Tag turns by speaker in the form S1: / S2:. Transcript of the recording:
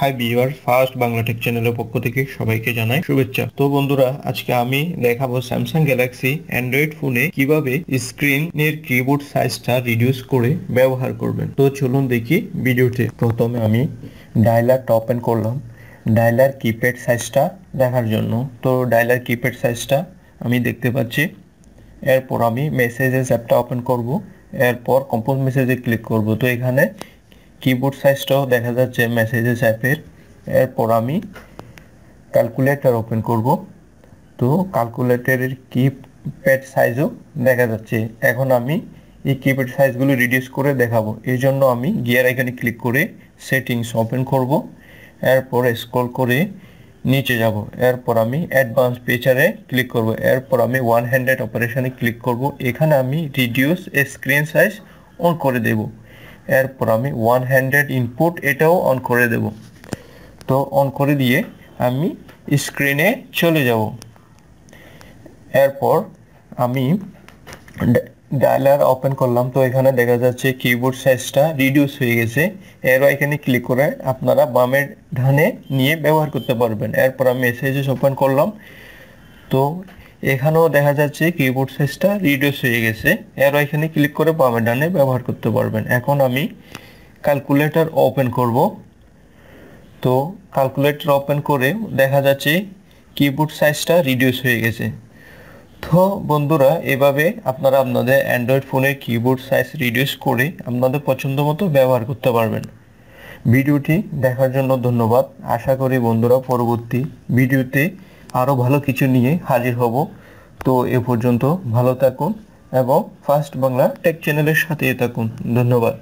S1: high beware first Bangla tech চ্যানেলের পক্ষ থেকে সবাইকে জানাই শুভেচ্ছা তো বন্ধুরা আজকে আমি দেখাবো স্যামসাং গ্যালাক্সি অ্যান্ড্রয়েড ফোনে কিভাবে স্ক্রিনের কিবোর্ড সাইজটা রিডিউস করে ব্যবহার করবেন তো চলুন দেখি ভিডিওতে প্রথমে আমি ডায়লার টপ এন করলাম ডায়লার কিপ্যাড সাইজটা দেখার জন্য তো ডায়লার কিপ্যাড সাইজটা আমি দেখতে পাচ্ছি এরপর আমি মেসেজেস অ্যাপটা ওপেন করব এরপর কম্পোজ মেসেজে ক্লিক করব তো এখানে কিবোর্ড সাইজটাও দেখা যাচ্ছে মেসেজেস অ্যাপের এরপর আমি ক্যালকুলেটার ওপেন করব তো ক্যালকুলেটরের কি প্যাড সাইজও দেখা যাচ্ছে এখন আমি এই কিপ্যাড সাইজগুলো রিডিউস করে দেখাবো এই জন্য আমি গিয়ার আইকনে ক্লিক করে সেটিংস ওপেন করব এরপর স্ক্রল করে নিচে যাব এরপর আমি অ্যাডভান্স পেচারে ক্লিক করব এরপর আমি ওয়ান হ্যান্ডেড অপারেশনে ক্লিক করব এখানে আমি রিডিউস স্ক্রিন সাইজ অন করে দেবো এরপর আমি ওয়ান হ্যান্ড্রেড ইনপুট এটাও অন করে দেব তো অন করে দিয়ে আমি স্ক্রিনে চলে যাব এরপর আমি ডায়লার ওপেন করলাম তো এখানে দেখা যাচ্ছে কিবোর্ড সাইজটা রিডিউস হয়ে গেছে এরও এখানে ক্লিক করে আপনারা বামের ধানে নিয়ে ব্যবহার করতে পারবেন এরপর আমি এসএসএস ওপেন করলাম তো এখানেও দেখা যাচ্ছে কিবোর্ড সাইজটা রিডিউস হয়ে গেছে এরও এখানে ক্লিক করে বামে ডানে ব্যবহার করতে পারবেন এখন আমি ক্যালকুলেটর ওপেন করব তো ক্যালকুলেটর ওপেন করে দেখা যাচ্ছে কিবোর্ড সাইজটা রিডিউস হয়ে গেছে তো বন্ধুরা এভাবে আপনারা আপনাদের অ্যান্ড্রয়েড ফোনের কিবোর্ড সাইজ রিডিউস করে আপনাদের পছন্দ মতো ব্যবহার করতে পারবেন ভিডিওটি দেখার জন্য ধন্যবাদ আশা করি বন্ধুরা পরবর্তী ভিডিওতে আরো ভালো কিছু নিয়ে হাজির হব তো এ পর্যন্ত ভালো থাকুন এবং ফার্স্ট বাংলা টেক চ্যানেলের সাথে থাকুন ধন্যবাদ